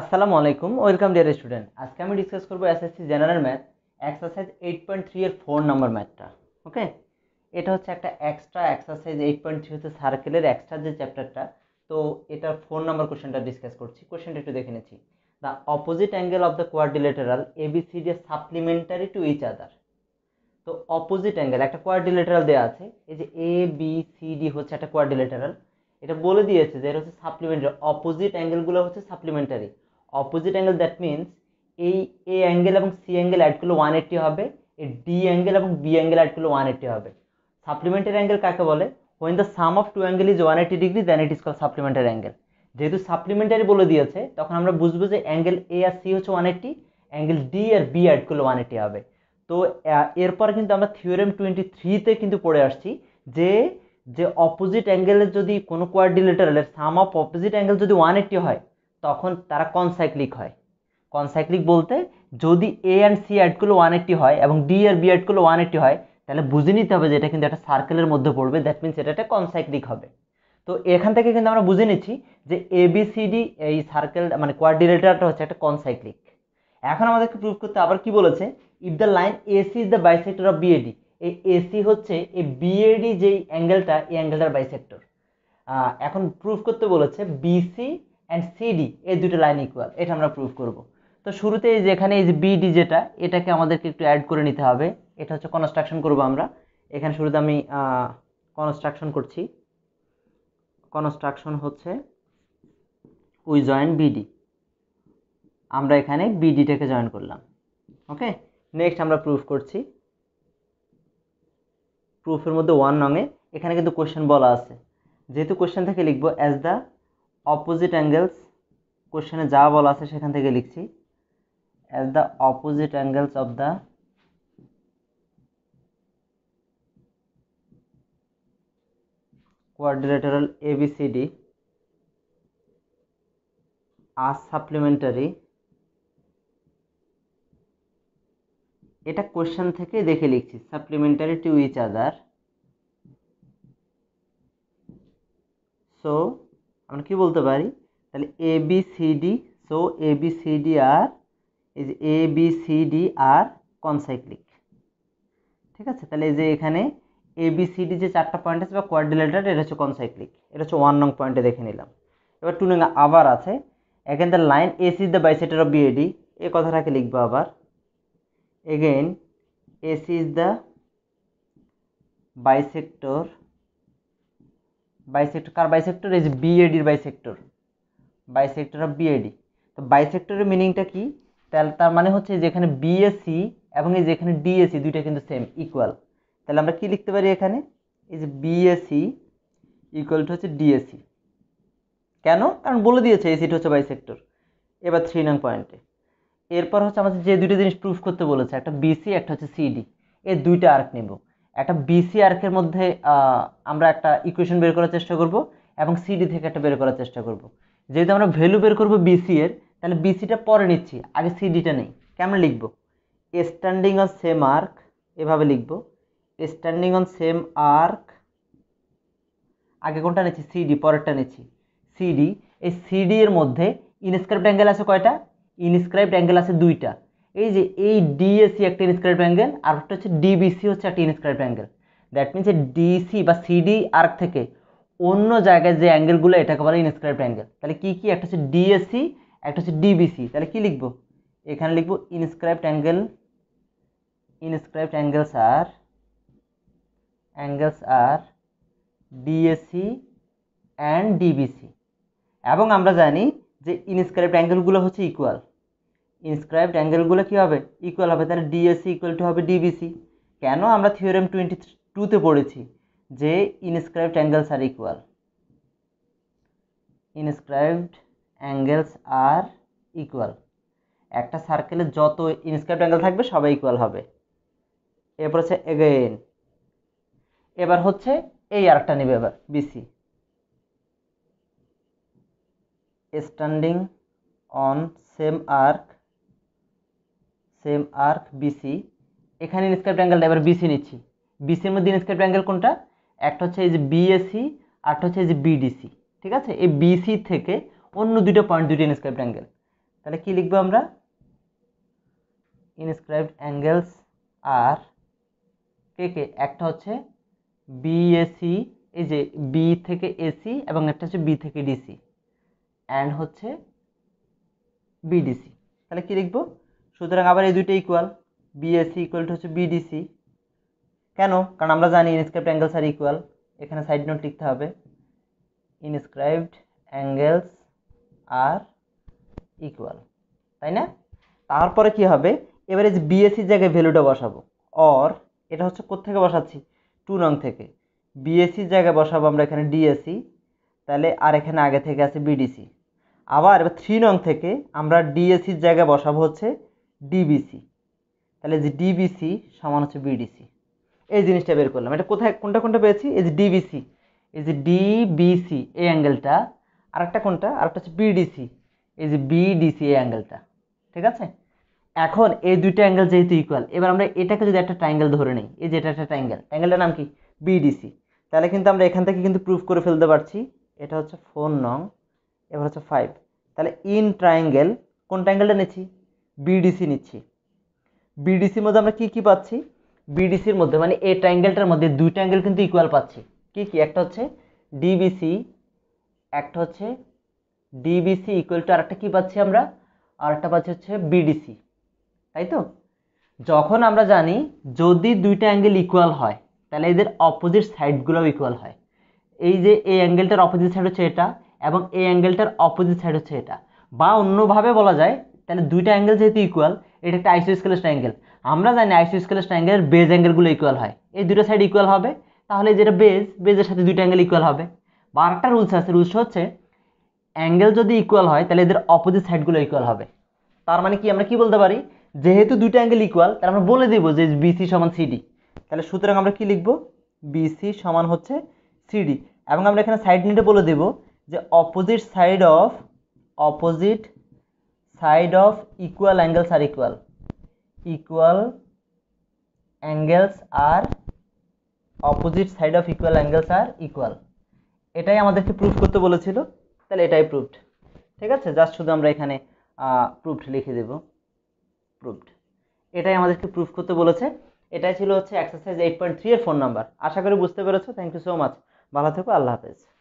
আসসালামু আলাইকুম welcome dear student আজকে আমি ডিসকাস করবো SSC general math exercise eight point three এর ফোর নম্বর ম্যাথটা ওকে এটা হচ্ছে একটা extra exercise eight point three হচ্ছে সার্কেলের এক্সট্রা যে চ্যাপ্টারটা তো এটার ফোর নম্বর কোশ্চেনটা ডিসকাস করছি কোশ্চেনটা একটু দেখে নিচ্ছি the opposite angle of the quadrilateral ABCD D supplementary to each other তো অপোজিট অ্যাঙ্গেল একটা কোয়ার্ডিলেটারাল দেওয়া আছে এই যে এ বি সি ডি হচ্ছে একটা কোয়ার্ডিলেটারাল এটা বলে দিয়েছে যে এটা হচ্ছে সাপ্লিমেন্টারি অপোজিট অ্যাঙ্গেলগুলো হচ্ছে supplementary opposite angle that means এই এ অ্যাঙ্গেল এবং সি অ্যাঙ্গেল অ্যাডগুলো ওয়ান এইটটি হবে এই ডি অ্যাঙ্গেল এবং বি অ্যাঙ্গেল অ্যাডগুলো ওয়ান এইটটি হবে সাপ্লিমেন্টারি অ্যাঙ্গেল কাকে বলে when the sum of two angle is one eighty degree then it is call supplementary angle যেহেতু সাপ্লিমেন্টারি বলে দিয়েছে তখন আমরা বুঝবো যে অ্যাঙ্গেল এ আর সি হচ্ছে ওয়ান এইটটি অ্যাঙ্গেল ডি আর বি অ্যাডগুলো ওয়ান এইটটি হবে তো এরপর কিন্তু আমরা থিওরেম টোয়েন্টি থ্রিতে কিন্তু পড়ে আসছি যে যে অপোজিট অ্যাঙ্গেলের যদি কোনো কোয়ার্ডিলেটারালের সাম অফ অপোজিট অ্যাঙ্গেল যদি ওয়ান এইটটি হয় তখন তারা কনসাইক্লিক হয় কনসাইক্লিক বলতে যদি এ অ্যান্ড সি অ্যাডগুলো ওয়ান এইটটি হয় এবং ডি আর বি অ্যাডগুলো ওয়ান এইটটি হয় তাহলে বুঝে নিতে হবে যে এটা কিন্তু একটা সার্কেলের মধ্যে পড়বে দ্যাট মিনস এটা একটা কনসাইক্লিক হবে তো এখান থেকে কিন্তু আমরা বুঝে নিচ্ছি যে এবিসিডি এই সার্কেল মানে কোয়ার্ডিলেটারটা হচ্ছে একটা কনসাইক্লিক এখন আমাদেরকে প্রুভ করতে আবার কি বলেছে if the line AC is the bisector of BAD এই এসি হচ্ছে এই বিএডি যেই অ্যাঙ্গেলটা এই অ্যাঙ্গেলটার বাইসেক্টর এখন প্রুফ করতে বলেছে বিসি অ্যান্ড সিডি এই দুটো লাইন ইকুয়াল এটা আমরা প্রুফ করব তো শুরুতে যেখানে এই যে বিডি যেটা এটাকে আমাদেরকে একটু অ্যাড করে নিতে হবে এটা হচ্ছে কনস্ট্রাকশন করব আমরা এখানে শুরুতে আমি কনস্ট্রাকশন করছি কনস্ট্রাকশন হচ্ছে উই জয়েন বিডি আমরা এখানে বিডিটাকে জয়েন করলাম ওকে নেক্সট আমরা প্রুফ করছি প্রুফের মধ্যে ওয়ান নঙে এখানে কিন্তু কোশ্চেন বলা আছে যেহেতু কোশ্চেন থেকে লিখব অ্যাজ দ্য অপোজিট অ্যাঙ্গেলস কোশ্চেনে যা বলা আছে সেখান থেকে লিখছি as the opposite angles of the quadrilateral ABCD are supplementary এটা কোশ্চেন থেকে দেখে লিখছি supplementary to each other so আমরা কি বলতে পারি তাহলে A B C D so A B C D আর এই যে A B C D are concyclic ঠিক আছে তাহলে এই যে এখানে এ বি সি ডি যে চারটা পয়েন্ট আছে বা কোয়ার্ডিলেটার এটা হচ্ছে কনসাইক্লিক এটা হচ্ছে ওয়ান নং পয়েন্টে দেখে নিলাম এবার টু নং আবার আছে এখান the line A C the bisector of BAD এ কথাটাকে লিখবো আবার again AC is the bisector bisector car bisector is BAD এর bisector bisector of BAD তো bisector এর মিনিংটা কি তাহলে তার মানে হচ্ছে যেখানে BAC এবং এই যেখানে DAC দুইটা কিন্তু সেম ইকুয়াল তাহলে আমরা কি লিখতে পারি এখানে এই যে BAC ইকুয়াল টু হচ্ছে ডিএসি কেন কারণ বলে দিয়েছে এই হচ্ছে বাই সেক্টর এবার থ্রি নং পয়েন্টে এরপর হচ্ছে আমাদের যে দুইটা জিনিস প্রুফ করতে বলেছে একটা বিসি একটা হচ্ছে সিডি এই দুইটা আর্ক নেব একটা বিসি আর্কের মধ্যে আমরা একটা ইকুয়েশন বের করার চেষ্টা করব এবং সিডি থেকে একটা বের করার চেষ্টা করব যেহেতু আমরা ভ্যালু বের করব বিসি এর তাহলে বিসিটা পরে নিচ্ছি আগে সিডিটা নেই কেমন লিখব স্ট্যান্ডিং অন সেম আর্ক এভাবে লিখব স্ট্যান্ডিং অন সেম আর্ক আগে কোনটা নিচ্ছি সিডি পরেরটা নিচ্ছি সিডি এই সিডি এর মধ্যে ইনস্ক্রাইব অ্যাঙ্গেল আছে কয়টা ইনস্ক্রাইবড অ্যাঙ্গেল আছে দুইটা এই যে এই ডিএসি একটা ইনস্ক্রাইবড অ্যাঙ্গেল আর একটা হচ্ছে ডিবিসি হচ্ছে একটা inscribed angle that means DC বা সিডি আর্ক থেকে অন্য জায়গায় যে অ্যাঙ্গেলগুলো এটাকে বলে ইনস্ক্রাইবড অ্যাঙ্গেল তাহলে কী কী একটা হচ্ছে ডিএসি একটা হচ্ছে ডিবিসি তাহলে কী লিখবো এখানে লিখবো inscribed angle inscribed angles are angles are DAC and DBC এবং আমরা জানি যে ইনস্ক্রাইবড অ্যাঙ্গেলগুলো হচ্ছে ইকুয়াল ইনস্ক্রাইবড অ্যাঙ্গেলগুলো কী হবে ইকুয়াল হবে তাহলে ডিএসি ইকুয়াল টু হবে ডিবিসি কেন আমরা থিওরেম টোয়েন্টি টুতে পড়েছি যে inscribed angles are equal inscribed angles are equal একটা সার্কেলে যত ইনস্ক্রাইবড অ্যাঙ্গেল থাকবে সবাই ইকুয়াল হবে এরপর হচ্ছে এগেইন এবার হচ্ছে এই আরেকটা নেবে এবার BC standing on same arc same arc BC এখানে ইনস্ক্রাইব অ্যাঙ্গেলটা এবার বিসি নিচ্ছি বিসির মধ্যে ইনস্ক্রাইব অ্যাঙ্গেল কোনটা একটা হচ্ছে এই যে বিএসি আরটা হচ্ছে এই যে বিডিসি ঠিক আছে এই বিসি থেকে অন্য দুটো পয়েন্ট দুটো ইনস্ক্রাইব অ্যাঙ্গেল তাহলে কি লিখবো আমরা ইনস্ক্রাইবড অ্যাঙ্গেলস আর কে কে একটা হচ্ছে বিএসি এই যে বি থেকে এসি এবং একটা হচ্ছে বি থেকে ডিসি অ্যান্ড হচ্ছে বিডিসি তাহলে কি লিখবো সুতরাং আবার এই দুইটা ইকুয়াল বিএসি ইকুয়াল টু হচ্ছে বিডিসি কেন কারণ আমরা জানি ইনস্ক্রাইবড অ্যাঙ্গেলস আর ইকুয়াল এখানে সাইড নোট লিখতে হবে ইনস্ক্রাইবড অ্যাঙ্গেলস আর ইকুয়াল তাই না তারপরে কি হবে এবারে যে বিএসির জায়গায় ভ্যালুটা বসাবো অর এটা হচ্ছে কোথেকে বসাচ্ছি টু নং থেকে বিএসির জায়গায় বসাবো আমরা এখানে ডিএসি তাহলে আর এখানে আগে থেকে আছে বিডিসি আবার এবার থ্রি নং থেকে আমরা ডিএসির জায়গায় বসাবো হচ্ছে ডিবিসি তাহলে যে ডিবিসি সমান হচ্ছে বিডিসি এই জিনিসটা বের করলাম এটা কোথায় কোনটা কোনটা পেয়েছি এই যে ডিবিসি এই যে ডিবিসি এই অ্যাঙ্গেলটা আর একটা কোনটা আর একটা হচ্ছে বিডিসি এই যে বিডিসি এই অ্যাঙ্গেলটা ঠিক আছে এখন এই দুইটা অ্যাঙ্গেল যেহেতু ইকুয়াল এবার আমরা এটাকে যদি একটা ট্রাঙ্গেল ধরে নিই এই যে এটা একটা ট্রাঙ্গেল অ্যাঙ্গেলটার নাম কি বিডিসি তাহলে কিন্তু আমরা এখান থেকে কিন্তু প্রুফ করে ফেলতে পারছি এটা হচ্ছে ফোর নং এবার হচ্ছে ফাইভ তাহলে ইন ট্রায়াঙ্গেল কোন ট্রায়াঙ্গেলটা নিচ্ছি বিডিসি নিচ্ছি বিডিসির মধ্যে আমরা কি কি পাচ্ছি বিডিসির মধ্যে মানে এ ট্রাঙ্গেলটার মধ্যে দুইটা অ্যাঙ্গেল কিন্তু ইকুয়াল পাচ্ছি কি কি একটা হচ্ছে ডিবিসি একটা হচ্ছে ডিবিসি ইকুয়াল টু আরেকটা কী পাচ্ছি আমরা আরেকটা পাচ্ছি হচ্ছে বিডিসি তাই তো যখন আমরা জানি যদি দুইটা অ্যাঙ্গেল ইকুয়াল হয় তাহলে এদের অপোজিট সাইডগুলোও ইকুয়াল হয় এই যে এই অ্যাঙ্গেলটার অপোজিট সাইড হচ্ছে এটা এবং এই অ্যাঙ্গেলটার অপোজিট সাইড হচ্ছে এটা বা অন্যভাবে বলা যায় তাহলে দুইটা অ্যাঙ্গেল যেহেতু ইকুয়াল এটা একটা আইসোস্কেলেস অ্যাঙ্গেল আমরা জানি আইসোস্কেলেস অ্যাঙ্গেলের বেজ অ্যাঙ্গেলগুলো ইকুয়াল হয় এই দুটো সাইড ইকুয়াল হবে তাহলে যেটা বেজ বেজের সাথে দুইটা অ্যাঙ্গেল ইকুয়াল হবে বা আরেকটা রুলস আছে রুলস হচ্ছে অ্যাঙ্গেল যদি ইকুয়াল হয় তাহলে এদের অপোজিট সাইডগুলো ইকুয়াল হবে তার মানে কি আমরা কি বলতে পারি যেহেতু দুটো অ্যাঙ্গেল ইকুয়াল তাহলে আমরা বলে দেবো যে বিসি সমান সিডি তাহলে সুতরাং আমরা কি লিখবো বিসি সমান হচ্ছে সিডি এবং আমরা এখানে সাইড নিটে বলে দেব যে opposite side of opposite side of equal angles are equal equal angles are opposite side of equal angles are equal এটাই আমাদেরকে প্রুফ করতে বলেছিল তাহলে এটাই প্রুফড ঠিক আছে জাস্ট শুধু আমরা এখানে প্রুফড লিখে দেব প্রুফড এটাই আমাদেরকে প্রুফ করতে বলেছে এটাই ছিল হচ্ছে এক্সারসাইজ এইট পয়েন্ট থ্রি এর ফোন নাম্বার আশা করি বুঝতে পেরেছো থ্যাংক ইউ সো মাচ ভালো থেকো আল্লাহ হাফেজ